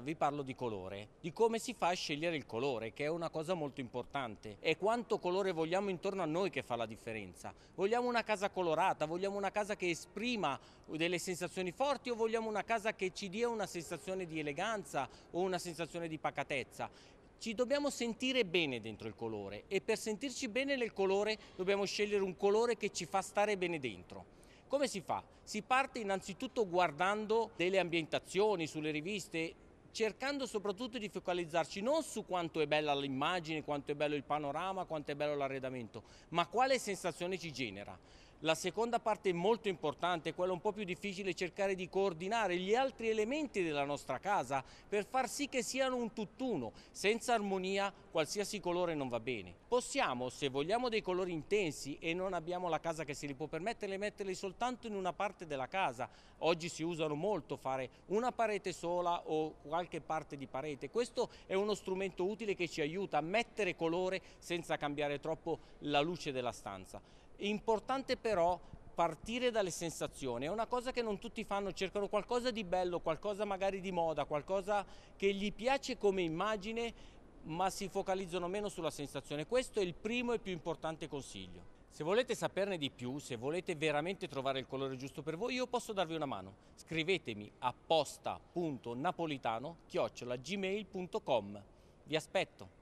Vi parlo di colore, di come si fa a scegliere il colore, che è una cosa molto importante. E quanto colore vogliamo intorno a noi che fa la differenza. Vogliamo una casa colorata, vogliamo una casa che esprima delle sensazioni forti o vogliamo una casa che ci dia una sensazione di eleganza o una sensazione di pacatezza ci dobbiamo sentire bene dentro il colore e per sentirci bene nel colore dobbiamo scegliere un colore che ci fa stare bene dentro. Come si fa? Si parte innanzitutto guardando delle ambientazioni sulle riviste cercando soprattutto di focalizzarci non su quanto è bella l'immagine, quanto è bello il panorama, quanto è bello l'arredamento, ma quale sensazione ci genera. La seconda parte molto importante, quella un po' più difficile, cercare di coordinare gli altri elementi della nostra casa per far sì che siano un tutt'uno. Senza armonia qualsiasi colore non va bene. Possiamo, se vogliamo dei colori intensi e non abbiamo la casa che se li può permettere, metterli soltanto in una parte della casa. Oggi si usano molto fare una parete sola o qualche parte di parete. Questo è uno strumento utile che ci aiuta a mettere colore senza cambiare troppo la luce della stanza. È importante però partire dalle sensazioni, è una cosa che non tutti fanno, cercano qualcosa di bello, qualcosa magari di moda, qualcosa che gli piace come immagine, ma si focalizzano meno sulla sensazione. Questo è il primo e più importante consiglio. Se volete saperne di più, se volete veramente trovare il colore giusto per voi, io posso darvi una mano. Scrivetemi a posta.napolitano-gmail.com. Vi aspetto.